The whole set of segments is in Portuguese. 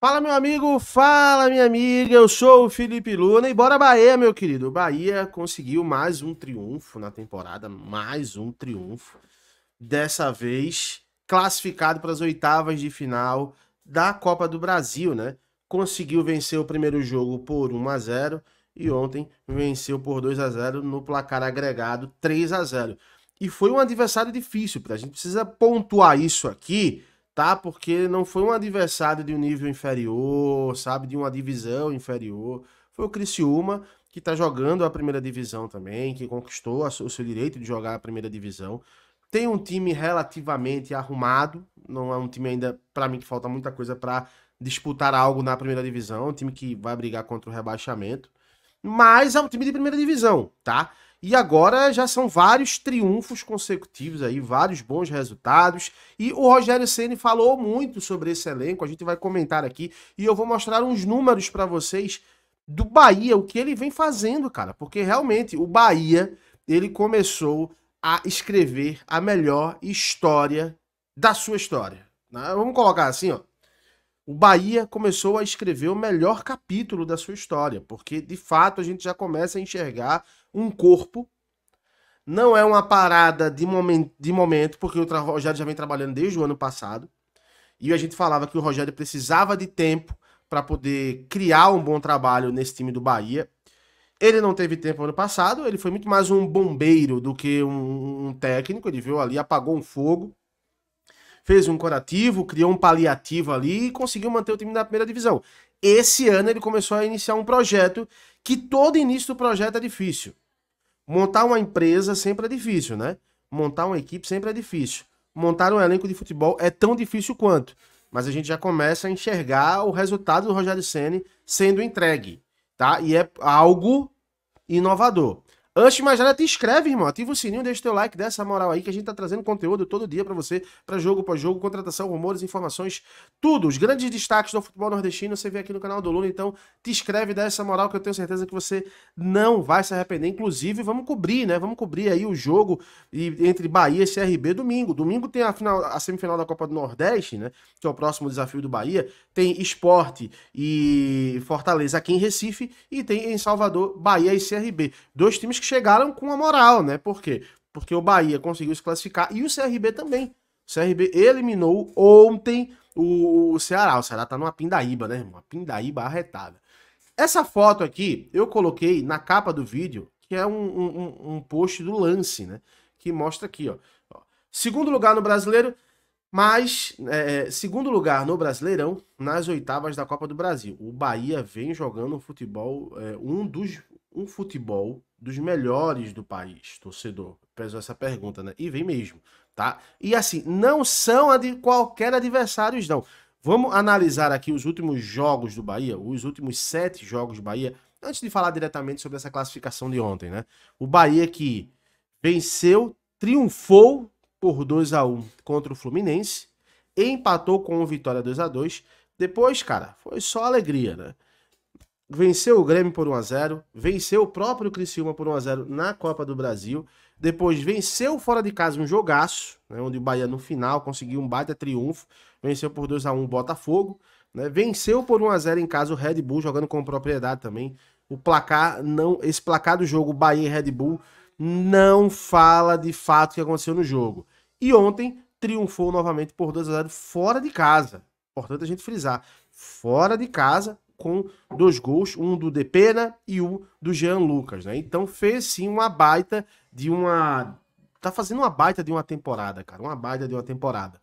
Fala, meu amigo, fala, minha amiga. Eu sou o Felipe Luna e bora Bahia, meu querido. Bahia conseguiu mais um triunfo na temporada, mais um triunfo. Dessa vez, classificado para as oitavas de final da Copa do Brasil, né? Conseguiu vencer o primeiro jogo por 1 a 0 e ontem venceu por 2 a 0 no placar agregado 3 a 0. E foi um adversário difícil, a gente precisa pontuar isso aqui tá? Porque não foi um adversário de um nível inferior, sabe? De uma divisão inferior. Foi o Criciúma, que tá jogando a primeira divisão também, que conquistou o seu direito de jogar a primeira divisão. Tem um time relativamente arrumado, não é um time ainda, para mim, que falta muita coisa para disputar algo na primeira divisão, é um time que vai brigar contra o rebaixamento, mas é um time de primeira divisão, tá? E agora já são vários triunfos consecutivos aí, vários bons resultados. E o Rogério Ceni falou muito sobre esse elenco, a gente vai comentar aqui e eu vou mostrar uns números para vocês do Bahia, o que ele vem fazendo, cara, porque realmente o Bahia, ele começou a escrever a melhor história da sua história. Né? Vamos colocar assim, ó o Bahia começou a escrever o melhor capítulo da sua história, porque de fato a gente já começa a enxergar um corpo. Não é uma parada de, momen de momento, porque o Rogério já vem trabalhando desde o ano passado. E a gente falava que o Rogério precisava de tempo para poder criar um bom trabalho nesse time do Bahia. Ele não teve tempo ano passado, ele foi muito mais um bombeiro do que um, um técnico. Ele viu ali, apagou um fogo, fez um curativo, criou um paliativo ali e conseguiu manter o time na primeira divisão. Esse ano ele começou a iniciar um projeto que todo início do projeto é difícil. Montar uma empresa sempre é difícil, né? Montar uma equipe sempre é difícil. Montar um elenco de futebol é tão difícil quanto. Mas a gente já começa a enxergar o resultado do Rogério Ceni sendo entregue, tá? E é algo inovador. Antes de mais nada, te inscreve, irmão. Ativa o sininho, deixa o teu like, dessa moral aí, que a gente tá trazendo conteúdo todo dia para você, para jogo para jogo, contratação, rumores, informações, tudo. Os grandes destaques do futebol nordestino você vê aqui no canal do Lula. Então, te inscreve, dá essa moral, que eu tenho certeza que você não vai se arrepender. Inclusive, vamos cobrir, né? Vamos cobrir aí o jogo entre Bahia e CRB domingo. Domingo tem a, final, a semifinal da Copa do Nordeste, né? Que é o próximo desafio do Bahia. Tem esporte e Fortaleza aqui em Recife. E tem em Salvador, Bahia e CRB. Dois times que chegaram com a moral, né? Por quê? Porque o Bahia conseguiu se classificar e o CRB também. O CRB eliminou ontem o Ceará. O Ceará tá numa pindaíba, né, irmão? Uma pindaíba arretada. Essa foto aqui eu coloquei na capa do vídeo, que é um, um, um post do lance, né? Que mostra aqui, ó. Segundo lugar no brasileiro, mas é, é, segundo lugar no Brasileirão, nas oitavas da Copa do Brasil. O Bahia vem jogando um futebol, é, um dos um futebol dos melhores do país, torcedor? Pesou essa pergunta, né? E vem mesmo, tá? E assim, não são de qualquer adversários, não. Vamos analisar aqui os últimos jogos do Bahia, os últimos sete jogos do Bahia, antes de falar diretamente sobre essa classificação de ontem, né? O Bahia que venceu, triunfou por 2 a 1 contra o Fluminense, empatou com o Vitória 2 a 2 Depois, cara, foi só alegria, né? venceu o Grêmio por 1 a 0, venceu o próprio Criciúma por 1 a 0 na Copa do Brasil, depois venceu fora de casa um jogaço, né, onde o Bahia no final conseguiu um baita triunfo, venceu por 2 a 1 o Botafogo, né, venceu por 1 a 0 em casa o Red Bull jogando com propriedade também. O placar não, esse placar do jogo Bahia e Red Bull não fala de fato o que aconteceu no jogo. E ontem triunfou novamente por 2 a 0 fora de casa. Importante a gente frisar, fora de casa com dois gols, um do Depena e um do Jean Lucas, né? Então fez sim uma baita de uma tá fazendo uma baita de uma temporada, cara, uma baita de uma temporada.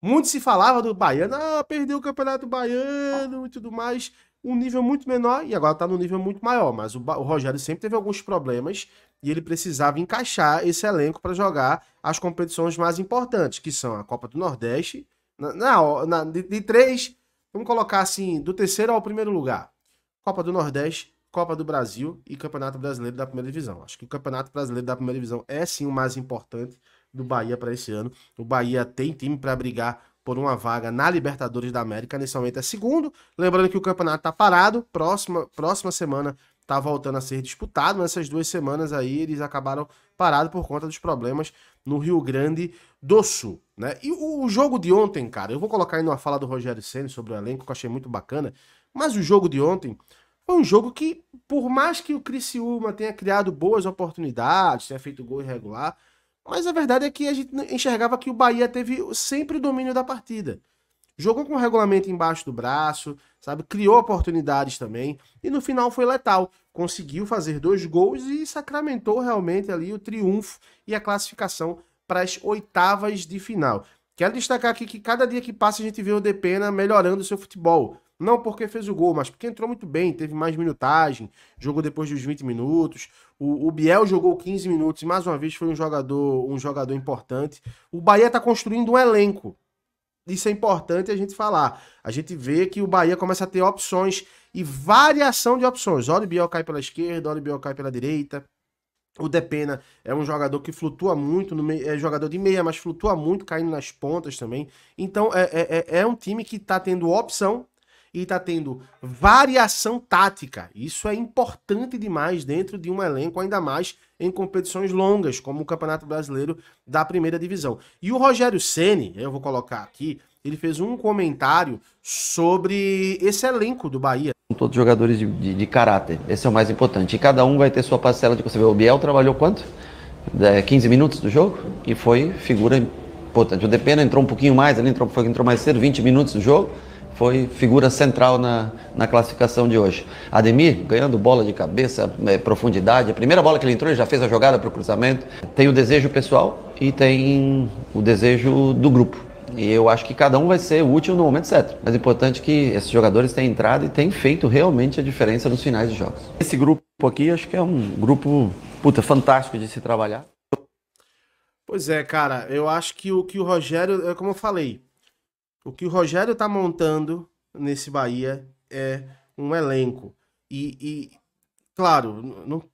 Muito se falava do baiano, ah, perdeu o Campeonato Baiano e tudo mais, um nível muito menor e agora tá no nível muito maior, mas o, o Rogério sempre teve alguns problemas e ele precisava encaixar esse elenco para jogar as competições mais importantes, que são a Copa do Nordeste, na, na, na de, de três Vamos colocar assim, do terceiro ao primeiro lugar. Copa do Nordeste, Copa do Brasil e Campeonato Brasileiro da Primeira Divisão. Acho que o Campeonato Brasileiro da Primeira Divisão é sim o mais importante do Bahia para esse ano. O Bahia tem time para brigar por uma vaga na Libertadores da América, nesse momento é segundo. Lembrando que o campeonato está parado, próxima, próxima semana tá voltando a ser disputado. Nessas duas semanas aí eles acabaram parados por conta dos problemas no Rio Grande do Sul, né? E o, jogo de ontem, cara, eu vou colocar aí uma fala do Rogério Ceni sobre o elenco que eu achei muito bacana, mas o jogo de ontem foi um jogo que, por mais que o Criciúma tenha criado boas oportunidades, tenha feito gol irregular, mas a verdade é que a gente enxergava que o Bahia teve sempre o domínio da partida jogou com o regulamento embaixo do braço, sabe? Criou oportunidades também e no final foi letal. Conseguiu fazer dois gols e sacramentou realmente ali o triunfo e a classificação para as oitavas de final. Quero destacar aqui que cada dia que passa a gente vê o Depena né, melhorando o seu futebol. Não porque fez o gol, mas porque entrou muito bem, teve mais minutagem, jogou depois dos 20 minutos. O, o, Biel jogou 15 minutos e mais uma vez foi um jogador, um jogador importante. O Bahia está construindo um elenco isso é importante a gente falar. A gente vê que o Bahia começa a ter opções e variação de opções. Olha o Biel cai pela esquerda, olha o Biel cai pela direita. O Depena é um jogador que flutua muito, é jogador de meia, mas flutua muito, caindo nas pontas também. Então é, é, é, é um time que está tendo opção e está tendo variação tática. Isso é importante demais dentro de um elenco, ainda mais em competições longas, como o Campeonato Brasileiro da Primeira Divisão. E o Rogério Ceni, eu vou colocar aqui, ele fez um comentário sobre esse elenco do Bahia. Todos jogadores de, de, de caráter, esse é o mais importante. E cada um vai ter sua parcela de você o Biel trabalhou quanto? 15 é, minutos do jogo e foi figura importante. O Depena entrou um pouquinho mais, ele entrou, foi, entrou mais cedo, 20 minutos do jogo foi figura central na, na classificação de hoje. Ademir, ganhando bola de cabeça, é, profundidade. A primeira bola que ele entrou, ele já fez a jogada para o cruzamento. Tem o desejo pessoal e tem o desejo do grupo. E eu acho que cada um vai ser útil no momento certo. Mas é importante que esses jogadores tenham entrado e tenham feito realmente a diferença nos finais de jogos. Esse grupo aqui, acho que é um grupo, puta, fantástico de se trabalhar. Pois é, cara, eu acho que o que o Rogério, é como eu falei, o que o Rogério está montando nesse Bahia é um elenco. E, e claro, não,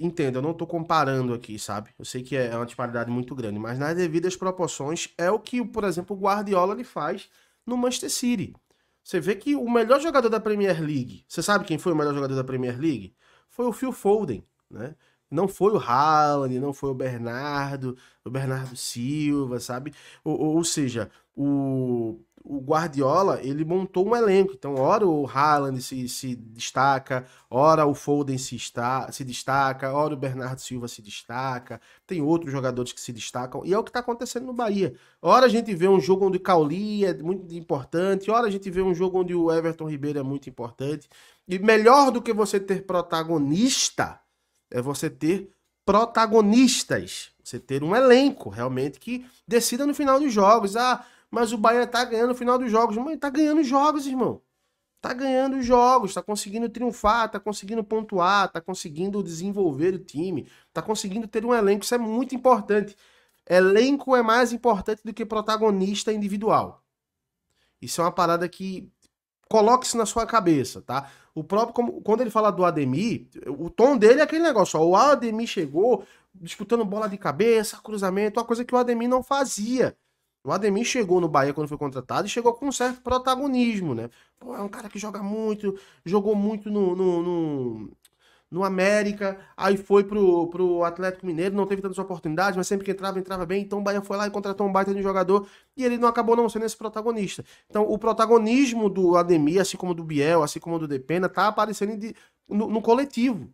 entenda, eu não estou comparando aqui, sabe? Eu sei que é uma disparidade muito grande, mas nas devidas proporções é o que, por exemplo, o Guardiola ele faz no Manchester City. Você vê que o melhor jogador da Premier League, você sabe quem foi o melhor jogador da Premier League? Foi o Phil Foden, né? Não foi o Haaland, não foi o Bernardo, o Bernardo Silva, sabe? Ou, ou, ou seja, o o Guardiola, ele montou um elenco. Então, ora o Haaland se, se destaca, ora o Foden se, está, se destaca, ora o Bernardo Silva se destaca. Tem outros jogadores que se destacam. E é o que está acontecendo no Bahia. Ora a gente vê um jogo onde o Cauli é muito importante, ora a gente vê um jogo onde o Everton Ribeiro é muito importante. E melhor do que você ter protagonista é você ter protagonistas. Você ter um elenco realmente que decida no final dos jogos. Ah, mas o Bahia tá ganhando o final dos jogos. Mãe, tá ganhando jogos, irmão. Tá ganhando jogos, tá conseguindo triunfar, tá conseguindo pontuar, tá conseguindo desenvolver o time, tá conseguindo ter um elenco. Isso é muito importante. Elenco é mais importante do que protagonista individual. Isso é uma parada que coloque isso na sua cabeça, tá? O próprio, como, quando ele fala do Ademir, o tom dele é aquele negócio, ó, o Ademir chegou disputando bola de cabeça, cruzamento, uma coisa que o Ademir não fazia. O Ademir chegou no Bahia quando foi contratado e chegou com um certo protagonismo, né? Pô, é um cara que joga muito, jogou muito no, no, no, no América, aí foi pro, pro Atlético Mineiro, não teve tantas oportunidades, mas sempre que entrava, entrava bem. Então o Bahia foi lá e contratou um baita de jogador e ele não acabou não sendo esse protagonista. Então o protagonismo do Ademir, assim como do Biel, assim como do Depena, tá aparecendo de, no, no coletivo.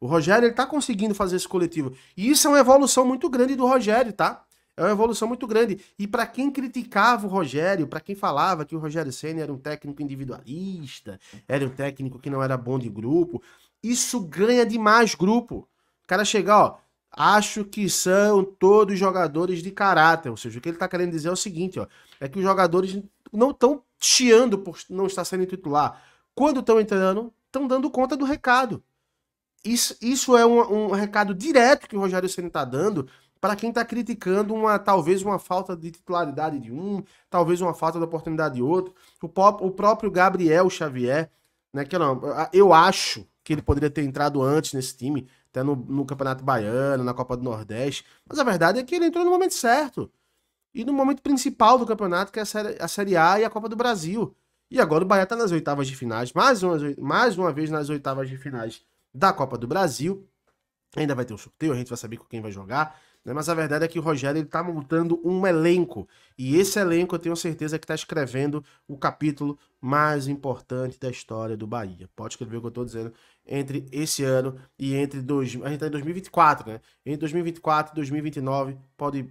O Rogério, ele tá conseguindo fazer esse coletivo. E isso é uma evolução muito grande do Rogério, tá? É uma evolução muito grande. E para quem criticava o Rogério, para quem falava que o Rogério Senna era um técnico individualista, era um técnico que não era bom de grupo, isso ganha demais grupo. O cara chegar, ó, acho que são todos jogadores de caráter. Ou seja, o que ele tá querendo dizer é o seguinte, ó, é que os jogadores não estão chiando por não estar sendo titular. Quando estão entrando, estão dando conta do recado. Isso, isso é um, um recado direto que o Rogério Senna está dando para quem está criticando uma talvez uma falta de titularidade de um, talvez uma falta de oportunidade de outro. O, pop, o próprio Gabriel Xavier, né, que eu, não, eu acho que ele poderia ter entrado antes nesse time, até no, no Campeonato Baiano, na Copa do Nordeste, mas a verdade é que ele entrou no momento certo. E no momento principal do campeonato, que é a Série, a série A e a Copa do Brasil. E agora o Bahia está nas oitavas de finais, mais uma, mais uma vez nas oitavas de finais da Copa do Brasil. Ainda vai ter um sorteio, a gente vai saber com quem vai jogar. Né? Mas a verdade é que o Rogério está montando um elenco. E esse elenco eu tenho certeza que está escrevendo o capítulo mais importante da história do Bahia. Pode escrever o que eu estou dizendo entre esse ano e entre dois, a gente está em 2024, né? Entre 2024 e 2029, pode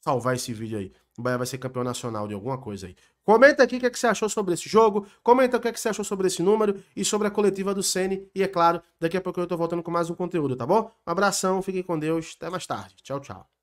salvar esse vídeo aí. O Bahia vai ser campeão nacional de alguma coisa aí. Comenta aqui o que, é que você achou sobre esse jogo, comenta o que, é que você achou sobre esse número e sobre a coletiva do Sene. E é claro, daqui a pouco eu tô voltando com mais um conteúdo, tá bom? Um abração, fiquem com Deus, até mais tarde. Tchau, tchau.